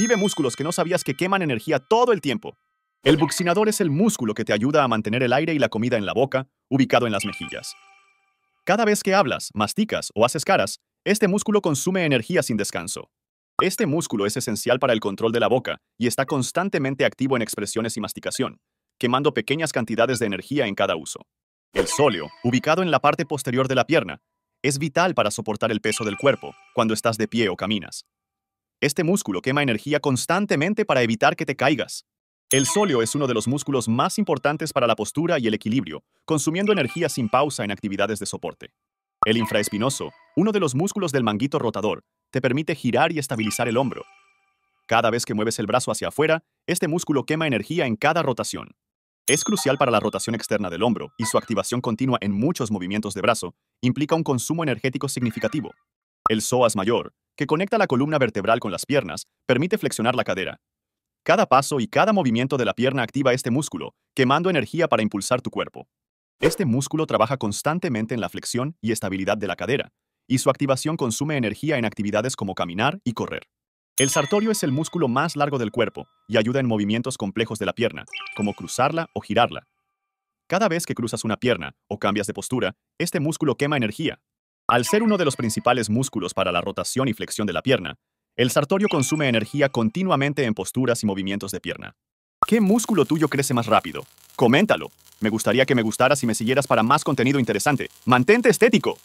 Vive músculos que no sabías que queman energía todo el tiempo. El buccinador es el músculo que te ayuda a mantener el aire y la comida en la boca, ubicado en las mejillas. Cada vez que hablas, masticas o haces caras, este músculo consume energía sin descanso. Este músculo es esencial para el control de la boca y está constantemente activo en expresiones y masticación, quemando pequeñas cantidades de energía en cada uso. El sóleo, ubicado en la parte posterior de la pierna, es vital para soportar el peso del cuerpo cuando estás de pie o caminas. Este músculo quema energía constantemente para evitar que te caigas. El sóleo es uno de los músculos más importantes para la postura y el equilibrio, consumiendo energía sin pausa en actividades de soporte. El infraespinoso, uno de los músculos del manguito rotador, te permite girar y estabilizar el hombro. Cada vez que mueves el brazo hacia afuera, este músculo quema energía en cada rotación. Es crucial para la rotación externa del hombro y su activación continua en muchos movimientos de brazo implica un consumo energético significativo. El psoas mayor, que conecta la columna vertebral con las piernas, permite flexionar la cadera. Cada paso y cada movimiento de la pierna activa este músculo, quemando energía para impulsar tu cuerpo. Este músculo trabaja constantemente en la flexión y estabilidad de la cadera, y su activación consume energía en actividades como caminar y correr. El sartorio es el músculo más largo del cuerpo y ayuda en movimientos complejos de la pierna, como cruzarla o girarla. Cada vez que cruzas una pierna o cambias de postura, este músculo quema energía, al ser uno de los principales músculos para la rotación y flexión de la pierna, el sartorio consume energía continuamente en posturas y movimientos de pierna. ¿Qué músculo tuyo crece más rápido? Coméntalo. Me gustaría que me gustaras y me siguieras para más contenido interesante. ¡Mantente estético!